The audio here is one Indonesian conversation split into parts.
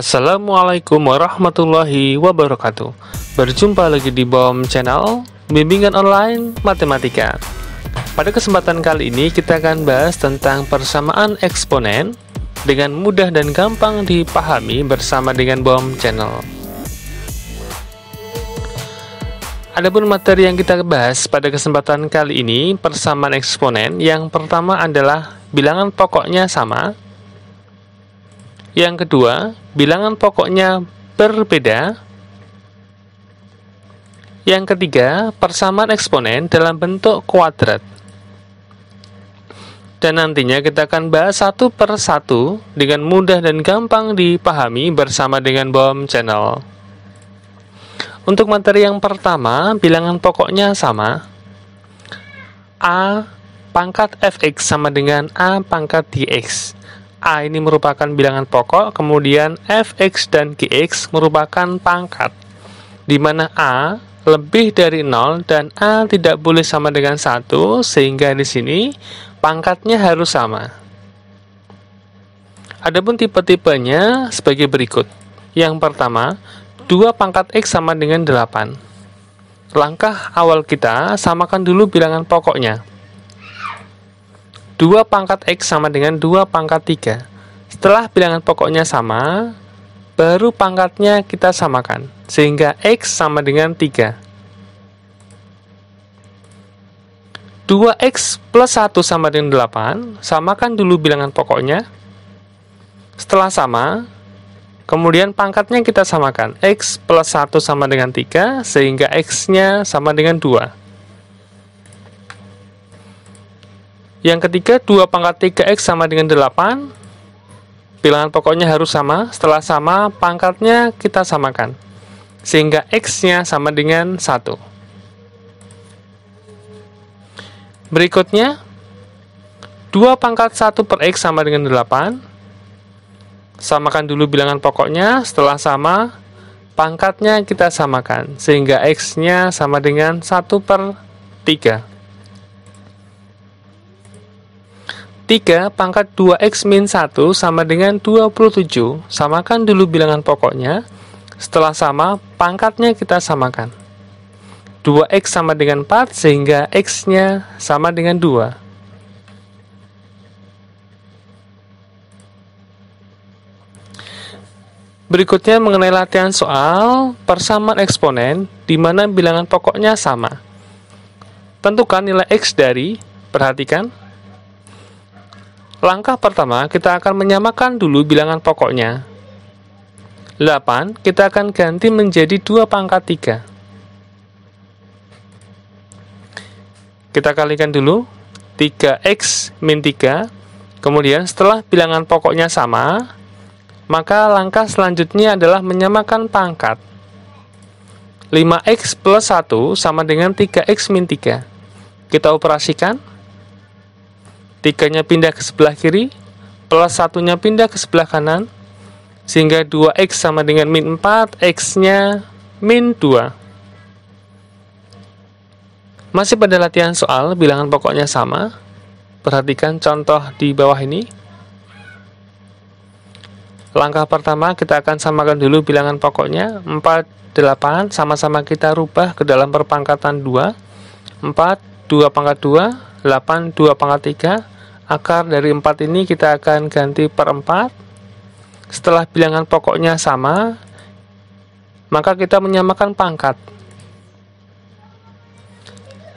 Assalamualaikum warahmatullahi wabarakatuh Berjumpa lagi di BOM Channel Bimbingan Online Matematika Pada kesempatan kali ini kita akan bahas tentang persamaan eksponen Dengan mudah dan gampang dipahami bersama dengan BOM Channel Adapun materi yang kita bahas pada kesempatan kali ini persamaan eksponen yang pertama adalah bilangan pokoknya sama. Yang kedua, bilangan pokoknya berbeda. Yang ketiga, persamaan eksponen dalam bentuk kuadrat. Dan nantinya kita akan bahas satu per satu dengan mudah dan gampang dipahami bersama dengan BOM Channel. Untuk materi yang pertama, bilangan pokoknya sama. A pangkat fx sama dengan A pangkat dx A ini merupakan bilangan pokok, kemudian fx dan gx merupakan pangkat, di mana A lebih dari 0 dan A tidak boleh sama dengan 1, sehingga di sini pangkatnya harus sama. Adapun tipe-tipenya sebagai berikut. Yang pertama, 2 pangkat X sama dengan 8. Langkah awal kita, samakan dulu bilangan pokoknya, 2 pangkat X sama dengan 2 pangkat 3. Setelah bilangan pokoknya sama, baru pangkatnya kita samakan. Sehingga X sama dengan 3. 2x plus 1 sama dengan 8, samakan dulu bilangan pokoknya. Setelah sama, kemudian pangkatnya kita samakan. x plus 1 sama dengan 3, sehingga x-nya sama dengan 2. Yang ketiga, 2 pangkat 3x sama dengan 8. Bilangan pokoknya harus sama. Setelah sama, pangkatnya kita samakan. Sehingga x-nya sama dengan 1. Berikutnya, 2 pangkat 1 per x sama dengan 8. Samakan dulu bilangan pokoknya, setelah sama, pangkatnya kita samakan, sehingga x-nya sama dengan 1 per 3. 3. Pangkat 2x min 1 sama dengan 27. Samakan dulu bilangan pokoknya. Setelah sama, pangkatnya kita samakan. 2x sama dengan 4 sehingga x-nya sama dengan 2. Berikutnya mengenai latihan soal persamaan eksponen di mana bilangan pokoknya sama. Tentukan nilai x dari, perhatikan, Langkah pertama, kita akan menyamakan dulu bilangan pokoknya. 8, kita akan ganti menjadi 2 pangkat 3. Kita kalikan dulu 3x min 3. Kemudian setelah bilangan pokoknya sama, maka langkah selanjutnya adalah menyamakan pangkat. 5x plus 1 sama dengan 3x min 3. Kita operasikan. Tiganya pindah ke sebelah kiri, plus satunya pindah ke sebelah kanan, sehingga 2x sama dengan min 4, x-nya min 2. Masih pada latihan soal, bilangan pokoknya sama. Perhatikan contoh di bawah ini. Langkah pertama, kita akan samakan dulu bilangan pokoknya. 4, 8, sama-sama kita rubah ke dalam perpangkatan 2. 4, 2 pangkat 2, 8, 2 pangkat 3. Akar dari 4 ini kita akan ganti per 4. Setelah bilangan pokoknya sama, maka kita menyamakan pangkat.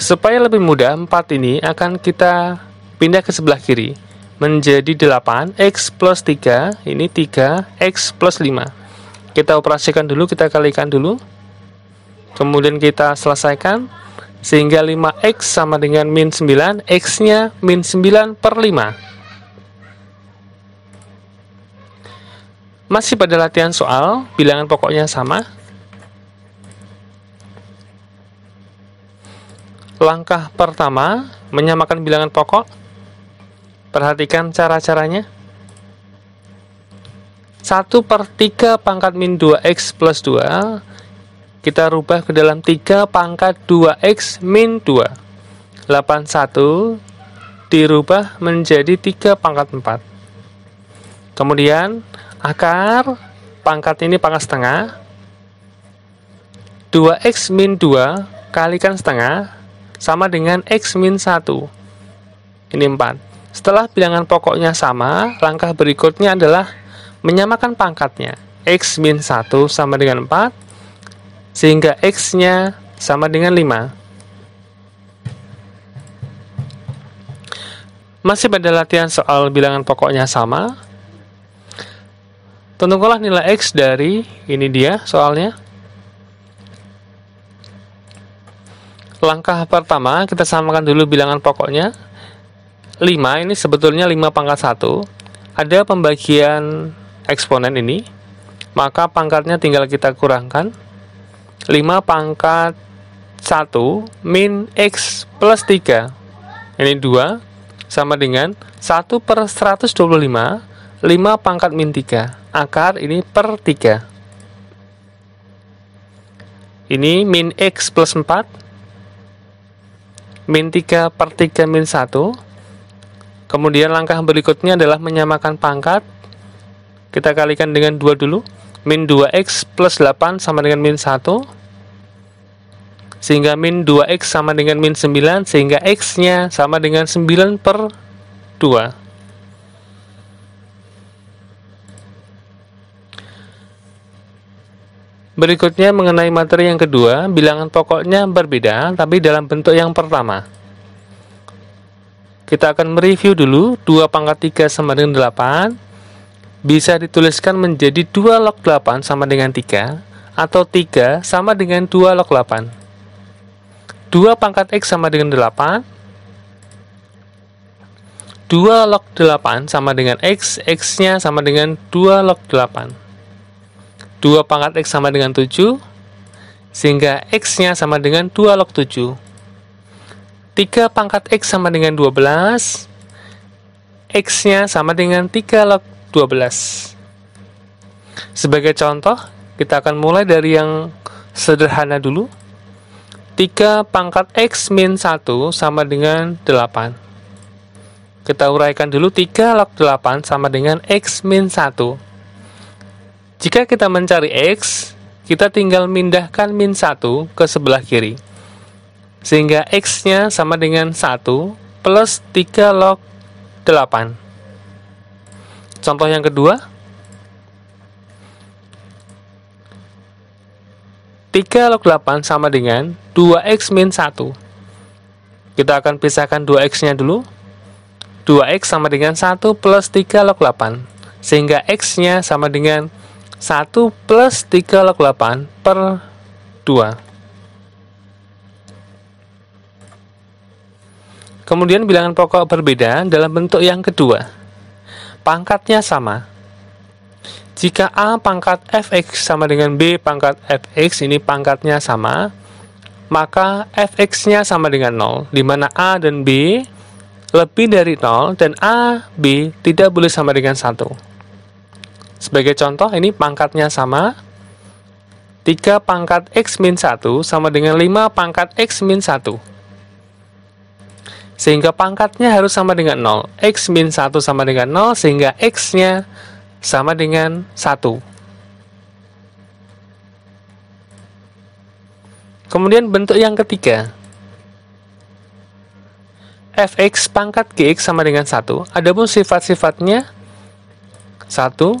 Supaya lebih mudah, 4 ini akan kita pindah ke sebelah kiri menjadi 8, X plus 3, ini 3, X plus 5. Kita operasikan dulu, kita kalikan dulu. Kemudian kita selesaikan. Sehingga 5X sama dengan min 9, X-nya min 9 per 5. Masih pada latihan soal, bilangan pokoknya sama. Langkah pertama, menyamakan bilangan pokok. Perhatikan cara-caranya. 1 per 3 pangkat min 2x plus 2 kita rubah ke dalam 3 pangkat 2x min 2 81 dirubah menjadi 3 pangkat 4 kemudian akar pangkat ini pangkat setengah 2x min 2 kalikan setengah sama dengan x min 1 ini 4 setelah bilangan pokoknya sama langkah berikutnya adalah menyamakan pangkatnya x min 1 sama dengan 4 sehingga X-nya sama dengan 5. Masih pada latihan soal bilangan pokoknya sama. Tentukanlah nilai X dari, ini dia soalnya. Langkah pertama, kita samakan dulu bilangan pokoknya. 5, ini sebetulnya 5 pangkat 1. Ada pembagian eksponen ini, maka pangkatnya tinggal kita kurangkan 5 pangkat 1 min X plus 3. Ini 2 sama dengan 1 per 125, 5 pangkat min 3. Akar ini per 3. Ini min X plus 4, min 3 per 3 min 1. Kemudian langkah berikutnya adalah menyamakan pangkat. Kita kalikan dengan 2 dulu min 2x plus 8 sama dengan min 1 sehingga min 2x sama dengan min 9 sehingga x-nya sama dengan 9 per 2 Berikutnya mengenai materi yang kedua, bilangan pokoknya berbeda tapi dalam bentuk yang pertama. Kita akan mereview dulu 2 pangkat 3 sama dengan 8, bisa dituliskan menjadi 2 log 8 sama dengan 3 atau 3 sama dengan 2 log 8. 2 pangkat X sama dengan 8 2 log 8 sama dengan X, X-nya sama dengan 2 log 8. 2 pangkat X sama dengan 7, sehingga X-nya sama dengan 2 log 7. 3 pangkat X sama dengan 12, X-nya sama dengan 3 log 12. Sebagai contoh, kita akan mulai dari yang sederhana dulu. 3 pangkat X min 1 sama dengan 8. Kita uraikan dulu 3 log 8 sama dengan X min 1. Jika kita mencari X, kita tinggal mindahkan min 1 ke sebelah kiri. Sehingga X-nya sama dengan 1 plus 3 log 8. Contoh yang kedua, 3 log 8 sama dengan 2x min 1. Kita akan pisahkan 2x-nya dulu. 2x sama dengan 1 plus 3 log 8. Sehingga x-nya sama dengan 1 plus 3 log 8 per 2. Kemudian bilangan pokok berbeda dalam bentuk yang kedua pangkatnya sama. Jika A pangkat fx sama dengan B pangkat fx, ini pangkatnya sama, maka fx-nya sama dengan 0, di mana A dan B lebih dari 0 dan A, B tidak boleh sama dengan 1. Sebagai contoh, ini pangkatnya sama, 3 pangkat X min 1 sama dengan 5 pangkat X min 1 sehingga pangkatnya harus sama dengan 0. X min 1 sama dengan 0, sehingga X-nya sama dengan 1. Kemudian bentuk yang ketiga. fx pangkat gx sama dengan 1. Adapun sifat-sifatnya 1, 2, 3.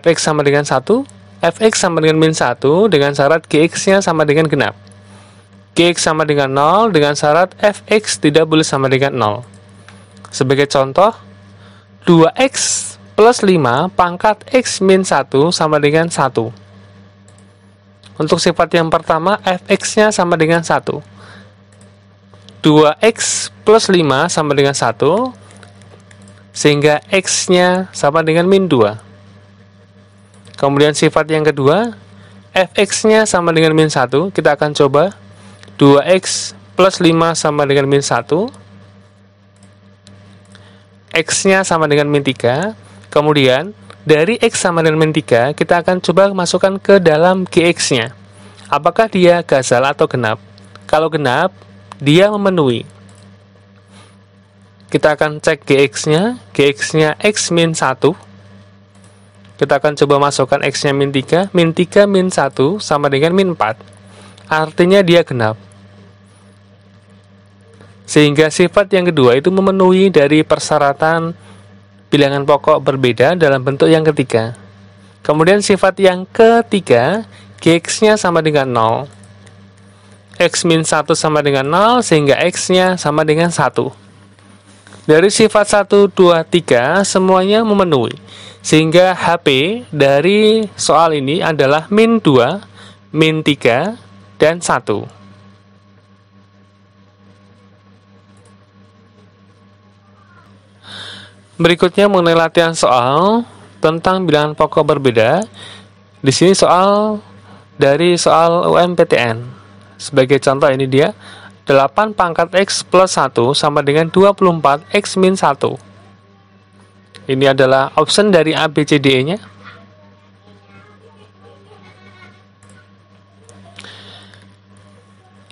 fx sama dengan 1, fx sama dengan min 1 dengan syarat gx-nya sama dengan genap. gx sama dengan 0 dengan syarat fx tidak boleh sama dengan 0. Sebagai contoh, 2x plus 5 pangkat x min 1 sama dengan 1. Untuk sifat yang pertama, fx-nya sama dengan 1. 2x plus 5 sama dengan 1, sehingga x-nya sama dengan min 2. Kemudian sifat yang kedua, fx-nya sama dengan min 1. Kita akan coba 2x plus 5 sama dengan min 1. x-nya sama dengan min 3. Kemudian, dari x sama dengan min 3, kita akan coba masukkan ke dalam gx-nya. Apakah dia gasal atau genap? Kalau genap, dia memenuhi. Kita akan cek gx-nya. gx-nya x min 1 kita akan coba masukkan X-nya min 3, min 3, min 1, sama dengan min 4. Artinya dia genap. Sehingga sifat yang kedua itu memenuhi dari persyaratan bilangan pokok berbeda dalam bentuk yang ketiga. Kemudian sifat yang ketiga, Gx-nya sama dengan 0. X min 1 sama dengan 0, sehingga X-nya sama dengan 1. Dari sifat 1, 2, 3 semuanya memenuhi. Sehingga HP dari soal ini adalah min 2, min 3, dan 1. Berikutnya mengenai latihan soal tentang bilangan pokok berbeda. Di sini soal dari soal UMPTN. Sebagai contoh ini dia 8 pangkat X plus 1 sama dengan 24 X min 1. Ini adalah option dari ABCDE-nya.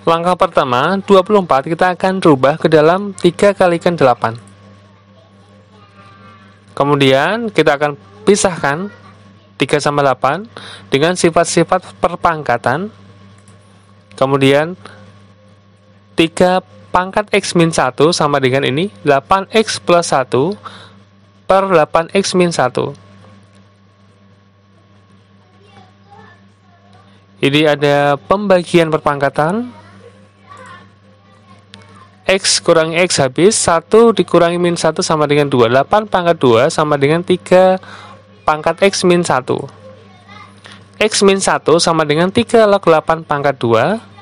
Langkah pertama, 24 kita akan rubah ke dalam 3 kalikan 8. Kemudian kita akan pisahkan 3 sama 8 dengan sifat-sifat perpangkatan. Kemudian 3 pangkat X min 1 sama dengan ini 8X plus 1 per 8X min 1 jadi ada pembagian perpangkatan X kurang X habis 1 dikurangi min 1 sama dengan 2 8 pangkat 2 sama dengan 3 pangkat X min 1 X min 1 sama dengan 3 log 8 pangkat 2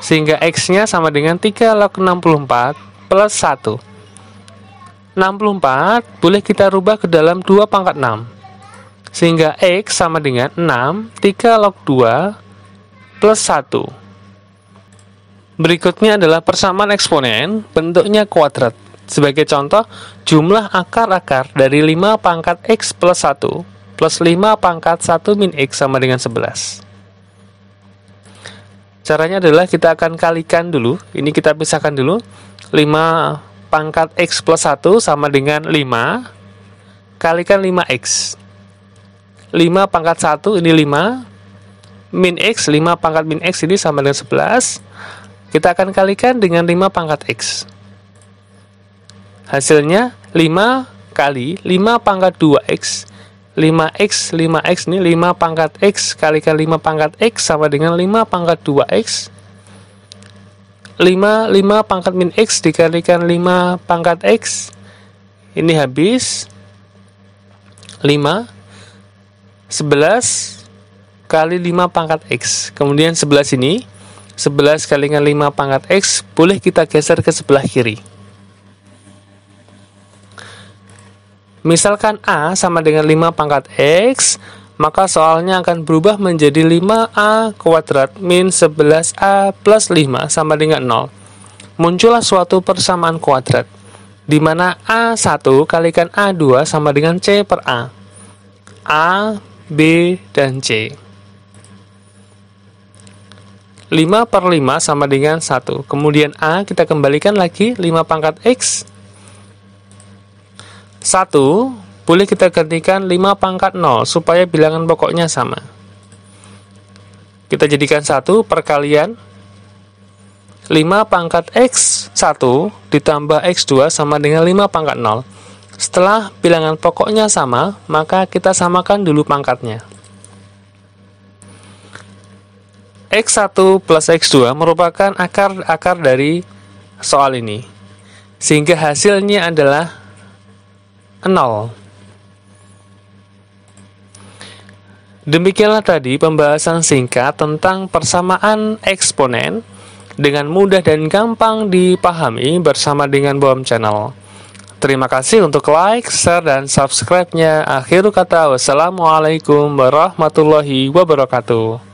sehingga X-nya sama dengan 3 log 64 plus 1. 64 boleh kita rubah ke dalam 2 pangkat 6, sehingga X sama dengan 6, 3 log 2 plus 1. Berikutnya adalah persamaan eksponen, bentuknya kuadrat. Sebagai contoh, jumlah akar-akar dari 5 pangkat X plus 1 plus 5 pangkat 1 min X sama dengan 11. Caranya adalah kita akan kalikan dulu. Ini kita pisahkan dulu. 5 pangkat X plus 1 sama dengan 5. Kalikan 5X. 5 pangkat 1 ini 5. Min X, 5 pangkat min X ini sama dengan 11. Kita akan kalikan dengan 5 pangkat X. Hasilnya 5 kali 5 pangkat 2X 5x 5x ini 5 pangkat x kalikan 5 pangkat x sama dengan 5 pangkat 2x 5 5 pangkat min x dikalikan 5 pangkat x ini habis 5 11 kali 5 pangkat x kemudian 11 ini 11 kalikan 5 pangkat x boleh kita geser ke sebelah kiri Misalkan A sama dengan 5 pangkat X, maka soalnya akan berubah menjadi 5A kuadrat min 11A plus 5 sama dengan 0. Muncullah suatu persamaan kuadrat, di mana A1 kalikan A2 sama dengan C per A. A, B, dan C. 5 per 5 sama dengan 1. Kemudian A kita kembalikan lagi 5 pangkat X satu, boleh kita gantikan 5 pangkat 0 supaya bilangan pokoknya sama. Kita jadikan 1 perkalian 5 pangkat X1 ditambah X2 sama dengan 5 pangkat 0. Setelah bilangan pokoknya sama, maka kita samakan dulu pangkatnya. X1 plus X2 merupakan akar-akar dari soal ini. Sehingga hasilnya adalah nol. Demikianlah tadi pembahasan singkat tentang persamaan eksponen dengan mudah dan gampang dipahami bersama dengan BOM Channel. Terima kasih untuk like, share, dan subscribe-nya. Akhir kata, wassalamualaikum warahmatullahi wabarakatuh.